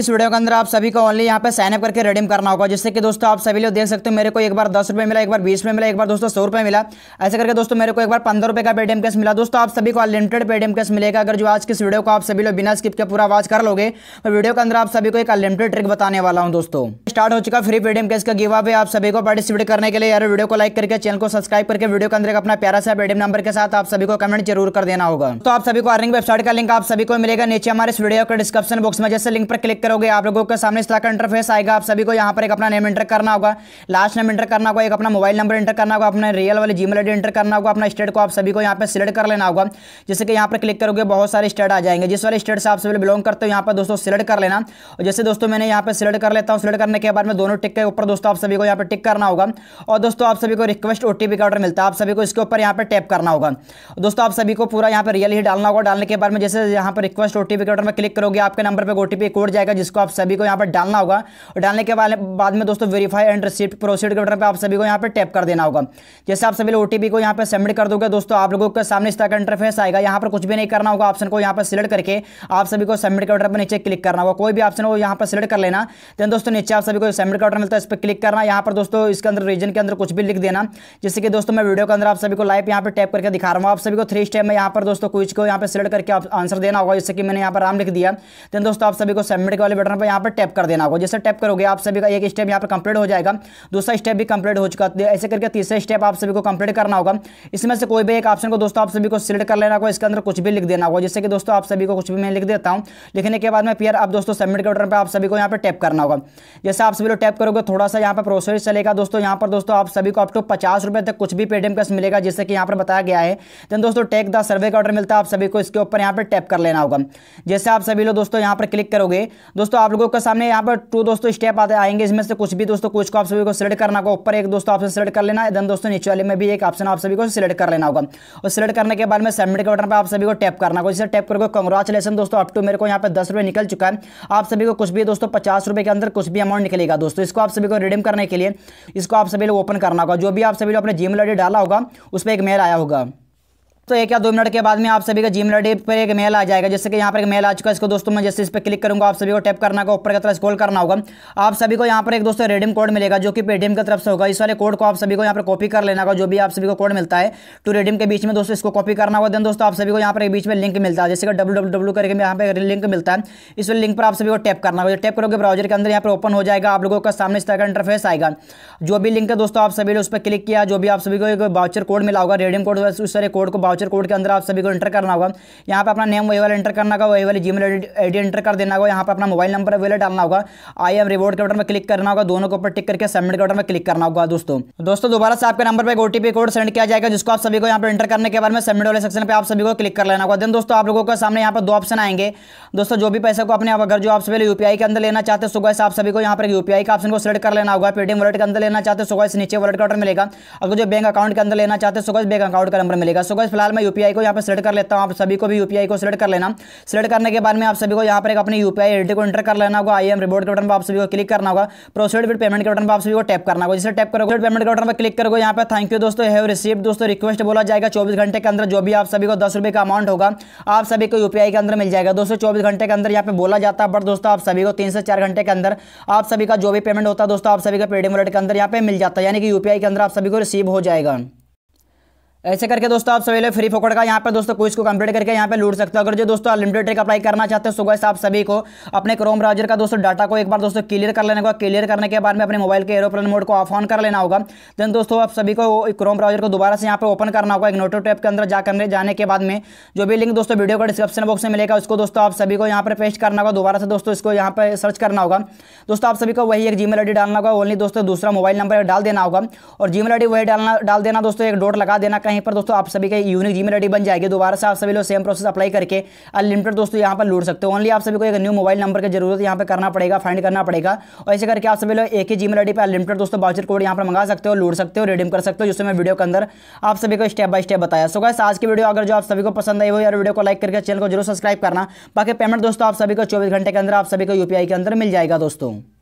इस वीडियो के अंदर आप सभी को ओनली यहाँ पे साइनअप करके रिडीम करना होगा जिससे कि दोस्तों आप सभी लोग देख सकते हो मेरे को एक बार दस रुपये मिला एक बार बीस रुपये मिला एक बार दोस्तों सौ रुपये मिला ऐसे करके दोस्तों मेरे को एक बार पंद्रह रुपये का पेटीएम कैश मिला दोस्तों आप सभी को अनलिमिटेड पेटीएम कैश मिलेगा अगर जो आज किस वीडियो को आप सभी लोग बिना स्किप के पूरा आवाज कर लोगे तो वीडियो के अंदर आप सभी को एक अनलिमिटेड ट्रिक बताने वाला हूँ दोस्तों स्टार्ट हो चुका फ्री पेटीएम कैश का गिवा आप सभी को पार्टिसिपेट करने के लिए यार वीडियो को लाइक करके चैनल को सब्सक्राइब करके वीडियो के अंदर अपना प्यारा सा पेटीएम नंबर के साथ आप सभी को कमेंट जरूर कर देना होगा तो आप सभी को अर्निंग वेबसाइट का लिंक आप सभी को मिलेगा नीचे हमारे इस वीडियो के डिस्क्रिप्शन बॉक्स में जैसे लिंक पर क्लिक करोगे आप लोगों के सामने इस तरह का इंटरफेस आएगा आप सभी को यहाँ पर एक अपना नेम एंटर करना होगा लास्ट नेम एंटर करना होगा एक अपना मोबाइल नंबर एंटर करना होगा अपने रियल वाले जीमेल आईडी एंटर करना होगा अपना स्टेट को आप सभी को यहाँ पर सिलेक्ट कर लेना होगा जैसे कि यहाँ पर क्लिक करोगे बहुत सारे स्टेट आ जाएंगे जिस वाले स्टेट से आप सभी बिलोंग करते हो यहाँ पर दोस्तों सिलेक्ट कर लेना और जैसे दोस्तों मैंने यहाँ पर सिलेक्ट कर लेता हूँ सिलेक्ट करने के बाद में दोनों टिक के ऊपर दोस्तों आप सभी को यहाँ पर टिक करना होगा और दोस्तों आप सभी को रिक्वेस्ट ओटीपी का ऑर्डर मिलता है आप सभी को इसके ऊपर यहाँ पर टैप करना होगा दोस्तों आप सभी को पूरा यहाँ पर रियल ही डालना होगा डालने के बाद में जैसे यहाँ पर रिक्वेस्ट ओटीपी के ऑर्डर में क्लिक करोगे आपके नंबर पर ओटीपी कोड जाएगा का जिसको आप सभी को यहाँ पर डालना होगा और डालने के बाद में दोस्तों वेरीफाई एंड रिसिप्ट प्रोसीड के बटन पर आप सभी को यहाँ पर टैप कर देना होगा जैसे आप सभी लोग ओ को यहाँ पर सबमिट कर दोगे दोस्तों आप लोगों के सामने इस तरह का इंटरफेस आएगा यहाँ पर कुछ भी नहीं करना होगा ऑप्शन को यहाँ पर सिलेक्ट करके आप सभी को सबमिट का बटन पर नीचे क्लिक करना होगा कोई भी ऑप्शन हो यहाँ पर सिलेक्ट कर लेना देन दोस्तों नीचे आप सभी को सबमिट का बटन मिलता है इस पर क्लिक करना यहाँ पर दोस्तों इसके अंदर रीजन के अंदर कुछ भी लिख देना जैसे कि दोस्तों मैं वीडियो के अंदर आप सभी को लाइव यहाँ पर टैप करके दिखा रहा हूँ आप सभी को थ्री स्टेप में यहाँ पर दोस्तों क्विज को यहाँ पर सिलेक्ट करके आंसर देना होगा जैसे कि मैंने यहाँ पर राम लिख दिया देन दोस्तों आप सभी को सबमिट वाले बटन पर यहाँ पर टैप कर देना होगा जैसे टैप करोगे आप सभी का एक स्टेप यहाँ पर कंप्लीट हो जाएगा दूसरा स्टेप भी कंप्लीट हो चुका है तो ऐसे करके तीसरा स्टेप आप सभी को कंप्लीट करना होगा इसमें से कोई भी एक ऑप्शन को दोस्तों आप सभी को सिलेक्ट कर लेना होगा इसके अंदर कुछ भी लिख देना होगा जैसे कि दोस्तों आप सभी को कुछ भी मैं लिख देता हूँ लिखने के बाद में पियर आप दोस्तों सबमिट के बटन पर आप सभी को यहाँ पर टैप करना होगा जैसे आप सभी लोग टैप करोगे थोड़ा सा यहाँ पर प्रोसेस चलेगा दोस्तों यहाँ पर दोस्तों आप सभी को अप टू पचास रुपये तक कुछ भी पेटीएम कैश मिलेगा जैसे कि यहाँ पर बताया गया है देन दोस्तों टेक द सर्वे का ऑर्डर मिलता है आप सभी को इसके ऊपर यहाँ पर टैप कर लेना होगा जैसे आप सभी लोग दोस्तों यहाँ पर क्लिक करोगे दोस्तों आप लोगों के सामने यहाँ पर टू दोस्तों स्टेप आते आएंगे इसमें से कुछ भी दोस्तों कुछ को आप सभी को सिलेक्ट करना होगा ऊपर एक दोस्तों ऑप्शन सिलेक्ट कर लेना है देन दोस्तों नीचे वाले में भी एक ऑप्शन आप सभी को सिलेक्ट कर लेना होगा और सिलेक्ट करने के बाद में सबमिट के बटन पर आप सभी को टैप करना होगा जिससे टैप करके कंग्रेचुलेसन दोस्तों अप टू मेरे को यहाँ पर दस निकल चुका है आप सभी को कुछ भी दोस्तों पचास के अंदर कुछ भी अमाउंट निकलेगा दोस्तों इसको आप सभी को रिडीम करने के लिए इसको आप सभी लोग ओपन करना होगा जो भी आप सभी लोग अपने जीमेल आई डाला होगा उस पर एक मेल आया होगा तो एक या दो मिनट के बाद में आप सभी का जीमेल आई पर एक मेल आ जाएगा जैसे कि यहाँ पर एक मेल आ चुका है इसको दोस्तों मैं जैसे इस पर क्लिक करूँगा आप सभी को टैप करना होगा ऊपर की तरफ स्क्रॉल करना होगा आप सभी को यहाँ पर एक दोस्तों रेडियम कोड मिलेगा जो कि पेटीएम की तरफ से होगा इस वाले कोड को आप सभी को यहाँ पर कॉपी कर लेना होगा जो भी आप सभी को कोड मिलता है टू तो रेडियम के बीच में दोस्तों इसको कॉपी करना होगा देन दोस्तों आप सभी को यहाँ पर एक बीच में लिंक मिलता है जैसे कि डब्ल्यू डब्ल्यू करके यहाँ पर लिंक मिलता है इस लिंक पर आप सभी को टैप करना होगा टैप करोगे ब्राउजर के अंदर यहाँ पर ओपन हो जाएगा आप लोगों का सामने इस तरह का इंटरफेस आएगा जो भी लिंक है दोस्तों आप सभी ने उस पर क्लिक किया जो भी आप सभी को एक बाउचर कोड मिला होगा रेडियम कोड उस सारे कोड को वाउचर कोड के अंदर आप सभी को एंटर करना होगा यहाँ पर अपना नेम वही वाला एंटर करना होगा वही वाली जी मेल आई एंटर कर देना होगा यहाँ पर अपना मोबाइल नंबर वही डालना होगा आई एम रिवॉर्ड के बटन पर क्लिक करना होगा दोनों के ऊपर टिक करके सबमिट के बटन पर क्लिक करना होगा दोस्तों दोस्तों दोबारा से आपके नंबर पर एक ओटीपी कोड सेंड किया जाएगा जिसको आप सभी को यहाँ पर एंटर करने के बाद में सबमिट वाले सेक्शन पर आप सभी को क्लिक कर लेना होगा देन दोस्तों आप लोगों के सामने यहाँ पर दो ऑप्शन आएंगे दोस्तों जो भी पैसे को अपने अगर जो आप सभी यूपीआई के अंदर लेना चाहते हैं सुबह से आप सभी को यहाँ पर यूपीआई का ऑप्शन को सेलेक्ट कर लेना होगा पेटीएम वॉलेट के अंदर लेना चाहते हैं सुबह से नीचे वॉलेट का ऑर्डर मिलेगा अगर जो बैंक अकाउंट के अंदर लेना चाहते हैं सुबह बैंक अकाउंट का नंबर मिलेगा सुबह फिलहाल फिलहाल मैं यूपीआई को यहाँ पर सिलेक्ट कर लेता हूँ आप सभी को भी यूपीआई को सिलेक्ट कर लेना सिलेक्ट करने के बाद में आप सभी को यहाँ पर एक अपनी यूपीआई आई को एंटर कर लेना होगा आई एम रिबोर्ट के बटन पर आप सभी को क्लिक करना होगा प्रोसीड विद पेमेंट के बटन पर आप सभी को टैप करना होगा जिससे टैप करोगे पेमेंट के बटन पर क्लिक करोगे यहाँ पर थैंक यू दोस्तों हैव रिसीव दोस्तों रिक्वेस्ट बोला जाएगा चौबीस घंटे के अंदर जो भी आप सभी को दस का अमाउंट होगा आप सभी को यूपीआई के अंदर मिल जाएगा दोस्तों चौबीस घंटे के अंदर यहाँ पर बोला जाता है बट दोस्तों आप सभी को तीन से चार घंटे के अंदर आप सभी का जो भी पेमेंट होता है दोस्तों आप सभी का पेटीएम वॉलेट के अंदर यहाँ पर मिल जाता है यानी कि यूपीआई के अंदर आप सभी को रिसीव हो जाएगा ऐसे करके दोस्तों आप सभी फ्री फोकड़ का यहाँ पर दोस्तों कोई को कंप्लीट करके यहाँ पे लूट सकते हो अगर जो दोस्तों अनलिमिटेड ट्रिक अप्लाई करना चाहते हो सुबह से आप सभी को अपने क्रोम ब्राउजर का दोस्तों डाटा को एक बार दोस्तों क्लियर कर लेने का क्लियर करने के बाद में अपने मोबाइल के एरोप्लेन मोड को ऑफ ऑन कर लेना होगा देन दोस्तों आप सभी को क्रोम ब्राउजर को दोबारा से यहाँ पर ओपन करना होगा एक नोटो टैप के अंदर जाकर जाने के बाद में जो भी लिंक दोस्तों वीडियो का डिस्क्रिप्शन बॉक्स में मिलेगा उसको दोस्तों आप सभी को यहाँ पर पेस्ट करना होगा दोबारा से दोस्तों इसको यहाँ पर सर्च करना होगा दोस्तों आप सभी को वही एक जी मेल डालना होगा ओनली दोस्तों दूसरा मोबाइल नंबर डाल देना होगा और जी मेल वही डालना डाल देना दोस्तों एक डोट लगा देना कहीं यहीं पर दोस्तों आप सभी का यूनिक जी मेल बन जाएगी दोबारा से आप सभी लोग सेम प्रोसेस अप्लाई करके अनलिमिटेड दोस्तों यहाँ पर लूट सकते हो ओनली आप सभी को एक न्यू मोबाइल नंबर की जरूरत यहाँ पर करना पड़ेगा फाइंड करना पड़ेगा और ऐसे करके आप सभी लोग एक ही जी मेल पर अनलिमिटेड दोस्तों बाउचर कोड यहाँ पर मंगा सकते हो लूट सकते हो रिडीम कर सकते हो जिससे मैं वीडियो के अंदर आप सभी को स्टेप बाय स्टेप बताया सो गैस आज की वीडियो अगर जो आप सभी को पसंद आई हो यार वीडियो को लाइक करके चैनल को जरूर सब्सक्राइब करना बाकी पेमेंट दोस्तों आप सभी को चौबीस घंटे के अंदर आप सभी को यूपीआई के अंदर मिल जाएगा दोस्तों